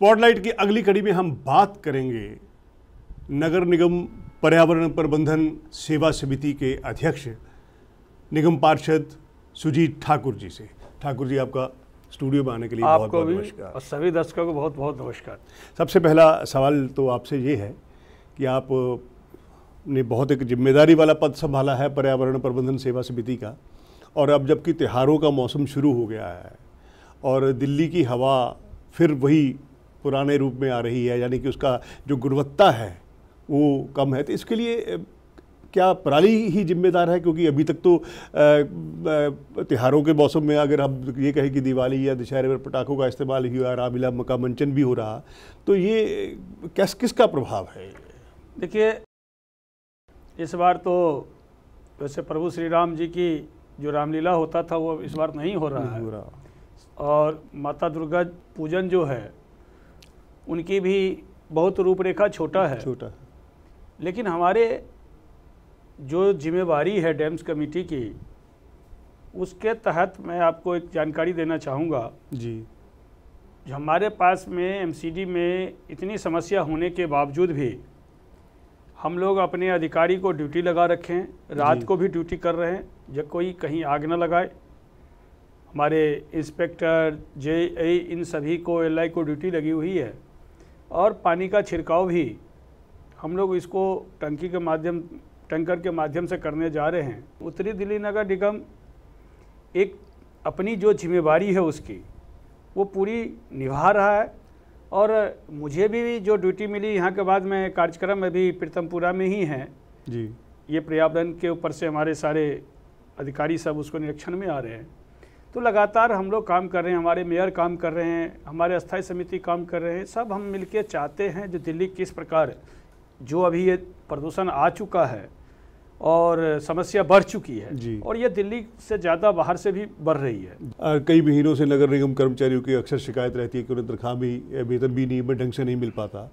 Spotlight की अगली कड़ी में हम बात करेंगे नगर निगम पर्यावरण प्रबंधन सेवा समिति के अध्यक्ष निगम पार्षद सुजीत ठाकुर जी से ठाकुर जी आपका स्टूडियो में आने के लिए बहुत बहुत नमस्कार और सभी दर्शकों को बहुत बहुत नमस्कार सबसे पहला सवाल तो आपसे ये है कि आप ने बहुत एक जिम्मेदारी वाला पद संभाला है पर्यावरण प्रबंधन सेवा समिति का और अब जबकि त्योहारों का मौसम शुरू हो गया है और दिल्ली की हवा फिर वही पुराने रूप में आ रही है यानी कि उसका जो गुणवत्ता है वो कम है तो इसके लिए क्या पराली ही जिम्मेदार है क्योंकि अभी तक तो त्योहारों के मौसम में अगर हम ये कहें कि दिवाली या दशहरे पर पटाखों का इस्तेमाल ही हुआ रामलीला मका मंचन भी हो रहा तो ये किस किसका प्रभाव है देखिए इस बार तो वैसे प्रभु श्री राम जी की जो रामलीला होता था वो इस बार नहीं हो रहा है हो रहा। और माता दुर्गा पूजन जो है उनकी भी बहुत रूपरेखा छोटा है छोटा है लेकिन हमारे जो जिम्मेवारी है डैम्स कमेटी की उसके तहत मैं आपको एक जानकारी देना चाहूँगा जी हमारे पास में एमसीडी में इतनी समस्या होने के बावजूद भी हम लोग अपने अधिकारी को ड्यूटी लगा रखे हैं रात को भी ड्यूटी कर रहे हैं जब कोई कहीं आग ना लगाए हमारे इंस्पेक्टर जे ए इन सभी को एल को ड्यूटी लगी हुई है और पानी का छिड़काव भी हम लोग इसको टंकी के माध्यम टैंकर के माध्यम से करने जा रहे हैं उत्तरी दिल्ली नगर निगम एक अपनी जो जिम्मेवारी है उसकी वो पूरी निभा रहा है और मुझे भी जो ड्यूटी मिली यहाँ के बाद में कार्यक्रम अभी प्रीतमपुरा में ही है जी ये पर्यावरण के ऊपर से हमारे सारे अधिकारी सब उसको निरीक्षण में आ रहे हैं तो लगातार हम लोग काम कर रहे हैं हमारे मेयर काम कर रहे हैं हमारे अस्थाई समिति काम कर रहे हैं सब हम मिलके चाहते हैं जो दिल्ली किस प्रकार जो अभी ये प्रदूषण आ चुका है और समस्या बढ़ चुकी है और ये दिल्ली से ज़्यादा बाहर से भी बढ़ रही है आ, कई महीनों से नगर निगम कर्मचारियों की अक्सर शिकायत रहती है कि उन्हें तनख्वाह भी वेतन भी नहीं ढंग से नहीं मिल पाता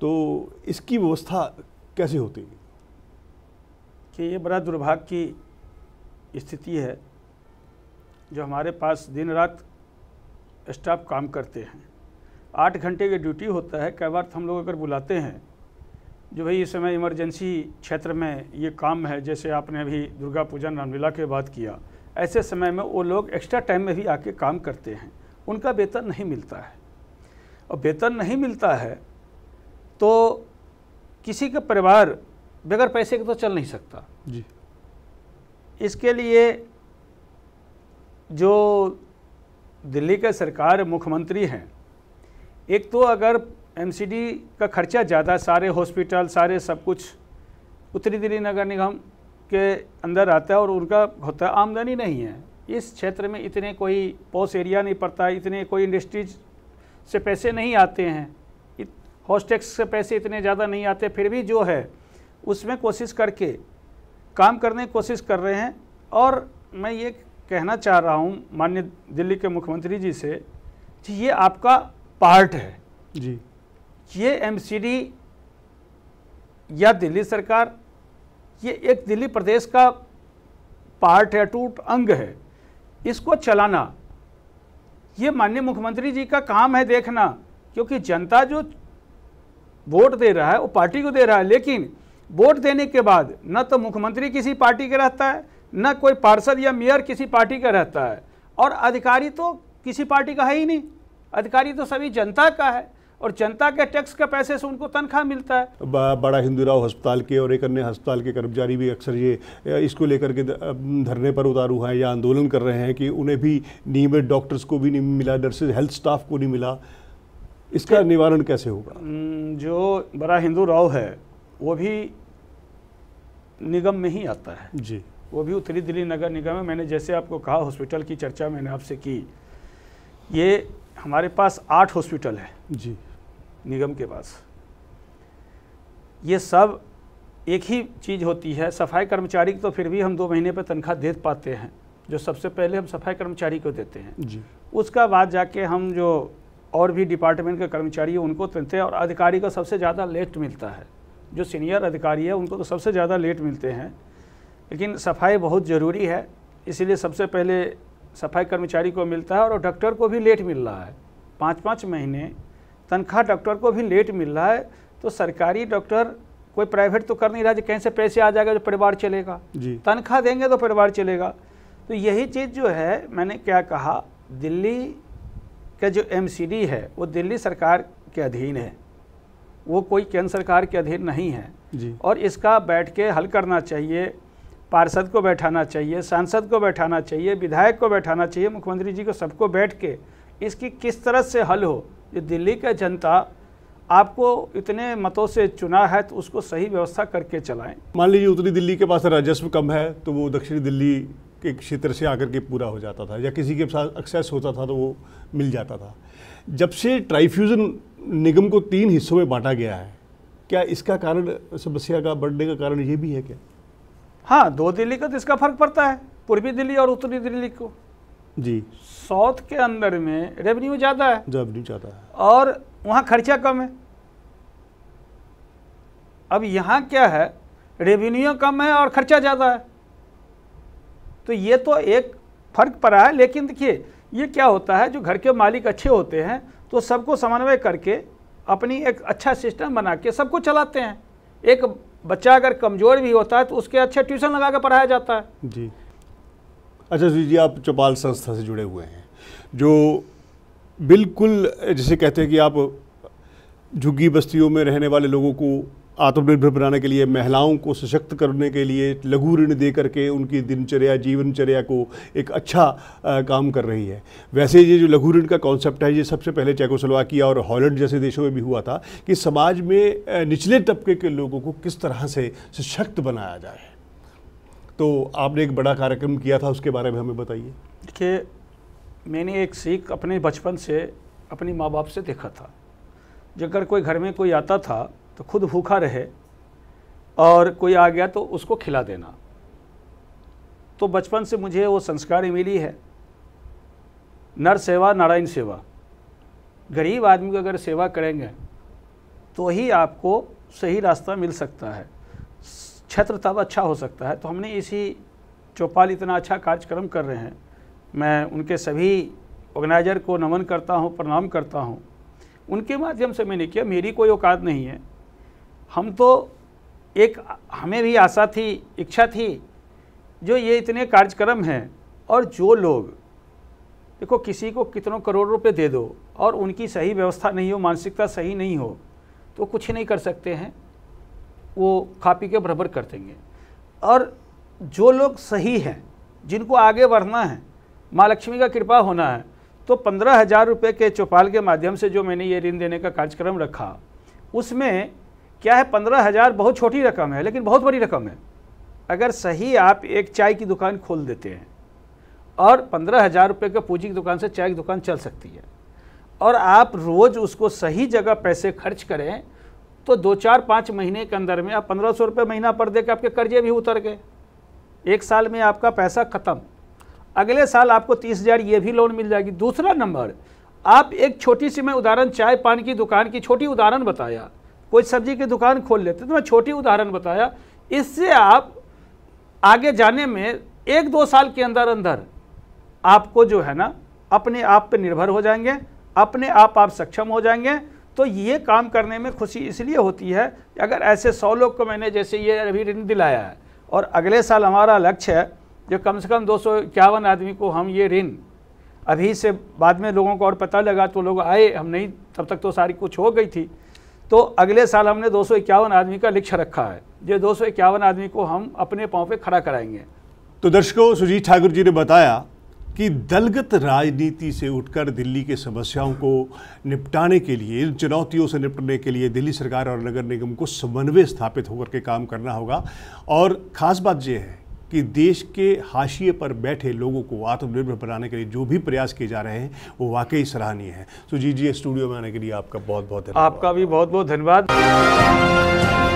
तो इसकी व्यवस्था कैसे होती है कि ये बड़ा दुर्भाग्य की स्थिति है जो हमारे पास दिन रात स्टाफ काम करते हैं आठ घंटे की ड्यूटी होता है कई बार तो हम लोग अगर बुलाते हैं जो भाई इस समय इमरजेंसी क्षेत्र में ये काम है जैसे आपने अभी दुर्गा पूजन रामलीला के बाद किया ऐसे समय में वो लोग एक्स्ट्रा टाइम में भी आके काम करते हैं उनका वेतन नहीं मिलता है और वेतन नहीं मिलता है तो किसी का परिवार बगैर पैसे के तो चल नहीं सकता जी इसके लिए जो दिल्ली के सरकार मुख्यमंत्री हैं एक तो अगर एमसीडी का खर्चा ज़्यादा सारे हॉस्पिटल सारे सब कुछ उत्तरी दिल्ली नगर निगम के अंदर आता है और उनका होता है आमदनी नहीं है इस क्षेत्र में इतने कोई पॉस एरिया नहीं पड़ता इतने कोई इंडस्ट्रीज से पैसे नहीं आते हैं हॉस्टेक्स से पैसे इतने ज़्यादा नहीं आते फिर भी जो है उसमें कोशिश करके काम करने की कोशिश कर रहे हैं और मैं ये कहना चाह रहा हूँ माननीय दिल्ली के मुख्यमंत्री जी से कि ये आपका पार्ट है जी ये एमसीडी या दिल्ली सरकार ये एक दिल्ली प्रदेश का पार्ट है टूट अंग है इसको चलाना ये माननीय मुख्यमंत्री जी का काम है देखना क्योंकि जनता जो वोट दे रहा है वो पार्टी को दे रहा है लेकिन वोट देने के बाद न तो मुख्यमंत्री किसी पार्टी के रहता है न कोई पार्षद या मेयर किसी पार्टी का रहता है और अधिकारी तो किसी पार्टी का है ही नहीं अधिकारी तो सभी जनता का है और जनता के टैक्स के पैसे से उनको तनख्वाह मिलता है बड़ा हिंदूराव अस्पताल के और एक अन्य अस्पताल के कर्मचारी भी अक्सर ये इसको लेकर के धरने पर उतारू हैं या आंदोलन कर रहे हैं कि उन्हें भी नियमित डॉक्टर्स को भी नहीं मिला नर्सेज हेल्थ स्टाफ को नहीं मिला इसका निवारण कैसे होगा जो बड़ा हिंदू राव है वो भी निगम में ही आता है जी वो भी उत्तरी दिल्ली नगर निगम है मैंने जैसे आपको कहा हॉस्पिटल की चर्चा मैंने आपसे की ये हमारे पास आठ हॉस्पिटल है जी निगम के पास ये सब एक ही चीज़ होती है सफाई कर्मचारी तो फिर भी हम दो महीने पर तनख्वाह दे पाते हैं जो सबसे पहले हम सफाई कर्मचारी को देते हैं जी उसका बाद जाके हम जो और भी डिपार्टमेंट के कर्मचारी हैं उनको देते हैं और अधिकारी को सबसे ज़्यादा लेट मिलता है जो सीनियर अधिकारी है उनको तो सबसे ज़्यादा लेट मिलते हैं लेकिन सफाई बहुत ज़रूरी है इसीलिए सबसे पहले सफाई कर्मचारी को मिलता है और डॉक्टर को भी लेट मिल रहा है पाँच पाँच महीने तनख्वाह डॉक्टर को भी लेट मिल रहा है तो सरकारी डॉक्टर कोई प्राइवेट तो कर नहीं रहा जो कहीं से पैसे आ जाएगा जो तो परिवार चलेगा तनख्वाह देंगे तो परिवार चलेगा तो यही चीज़ जो है मैंने क्या कहा दिल्ली का जो एम है वो दिल्ली सरकार के अधीन है वो कोई केंद्र सरकार के अधीन नहीं है और इसका बैठ के हल करना चाहिए पार्षद को बैठाना चाहिए सांसद को बैठाना चाहिए विधायक को बैठाना चाहिए मुख्यमंत्री जी को सबको बैठ के इसकी किस तरह से हल हो जो दिल्ली का जनता आपको इतने मतों से चुना है तो उसको सही व्यवस्था करके चलाएं मान लीजिए उत्तरी दिल्ली के पास राजस्व कम है तो वो दक्षिणी दिल्ली के क्षेत्र से आकर के पूरा हो जाता था या किसी के साथ एक्सेस होता था तो वो मिल जाता था जब से ट्राइफ्यूज़न निगम को तीन हिस्सों में बांटा गया है क्या इसका कारण समस्या का बढ़ने का कारण ये भी है क्या हाँ दो दिल्ली का तो इसका फर्क पड़ता है पूर्वी दिल्ली और उत्तरी दिल्ली को जी साउथ के अंदर में रेवेन्यू ज़्यादा है रेवेन्यू ज़्यादा है और वहाँ खर्चा कम है अब यहाँ क्या है रेवेन्यू कम है और खर्चा ज़्यादा है तो ये तो एक फर्क पड़ा है लेकिन देखिए ये क्या होता है जो घर के मालिक अच्छे होते हैं तो सबको समन्वय करके अपनी एक अच्छा सिस्टम बना के सबको चलाते हैं एक बच्चा अगर कमज़ोर भी होता है तो उसके अच्छे ट्यूशन लगा के पढ़ाया जाता है जी अच्छा जी जी आप चौपाल संस्था से जुड़े हुए हैं जो बिल्कुल जैसे कहते हैं कि आप झुग्गी बस्तियों में रहने वाले लोगों को आत्मनिर्भर बनाने के लिए महिलाओं को सशक्त करने के लिए लघु ऋण दे करके उनकी दिनचर्या जीवनचर्या को एक अच्छा आ, काम कर रही है वैसे ये जो लघु ऋण का कॉन्सेप्ट है ये सबसे पहले चेकोस्लोवाकिया और हॉलैंड जैसे देशों में भी हुआ था कि समाज में निचले तबके के लोगों को किस तरह से सशक्त बनाया जाए तो आपने एक बड़ा कार्यक्रम किया था उसके बारे में हमें बताइए देखिए मैंने एक सीख अपने बचपन से अपने माँ बाप से देखा था जब कोई घर में कोई आता था तो खुद भूखा रहे और कोई आ गया तो उसको खिला देना तो बचपन से मुझे वो संस्कार मिली है नर सेवा नारायण सेवा गरीब आदमी को अगर सेवा करेंगे तो ही आपको सही रास्ता मिल सकता है क्षेत्र तब अच्छा हो सकता है तो हमने इसी चौपाल इतना अच्छा कार्यक्रम कर रहे हैं मैं उनके सभी ऑर्गेनाइजर को नमन करता हूँ प्रणाम करता हूँ उनके माध्यम से मैंने किया मेरी कोई औकात नहीं है हम तो एक हमें भी आशा थी इच्छा थी जो ये इतने कार्यक्रम हैं और जो लोग देखो किसी को कितनों करोड़ रुपए दे दो और उनकी सही व्यवस्था नहीं हो मानसिकता सही नहीं हो तो कुछ ही नहीं कर सकते हैं वो खापी के बराबर कर देंगे और जो लोग सही हैं जिनको आगे बढ़ना है माँ लक्ष्मी का कृपा होना है तो पंद्रह हज़ार रुपये के चौपाल के माध्यम से जो मैंने ये ऋण देने का कार्यक्रम रखा उसमें क्या है पंद्रह हज़ार बहुत छोटी रकम है लेकिन बहुत बड़ी रकम है अगर सही आप एक चाय की दुकान खोल देते हैं और पंद्रह हज़ार रुपये के पूंजी की दुकान से चाय की दुकान चल सकती है और आप रोज़ उसको सही जगह पैसे खर्च करें तो दो चार पाँच महीने के अंदर में आप पंद्रह सौ रुपये महीना पर दे के आपके कर्जे भी उतर गए एक साल में आपका पैसा ख़त्म अगले साल आपको तीस हज़ार ये भी लोन मिल जाएगी दूसरा नंबर आप एक छोटी सी मैं उदाहरण चाय पान की दुकान की छोटी उदाहरण बताया कोई सब्जी की दुकान खोल लेते तो मैं छोटी उदाहरण बताया इससे आप आगे जाने में एक दो साल के अंदर अंदर आपको जो है ना अपने आप पर निर्भर हो जाएंगे अपने आप आप सक्षम हो जाएंगे तो ये काम करने में खुशी इसलिए होती है कि अगर ऐसे सौ लोग को मैंने जैसे ये अभी ऋण दिलाया है और अगले साल हमारा लक्ष्य है जो कम से कम दो आदमी को हम ये ऋण अभी से बाद में लोगों को और पता लगा तो लोग आए हम नहीं तब तक तो सारी कुछ हो गई थी तो अगले साल हमने दो आदमी का लक्ष्य रखा है ये दो आदमी को हम अपने पाँव पर खड़ा कराएंगे तो दर्शकों सुजीत ठाकुर जी ने बताया कि दलगत राजनीति से उठकर दिल्ली के समस्याओं को निपटाने के लिए इन चुनौतियों से निपटने के लिए दिल्ली सरकार और नगर निगम को समन्वय स्थापित होकर के काम करना होगा और ख़ास बात यह है कि देश के हाशिए पर बैठे लोगों को आत्मनिर्भर बनाने के लिए जो भी प्रयास किए जा रहे हैं वो वाकई सराहनीय है तो जी जी स्टूडियो में आने के लिए आपका बहुत बहुत धन्यवाद आपका भी बहुत बहुत धन्यवाद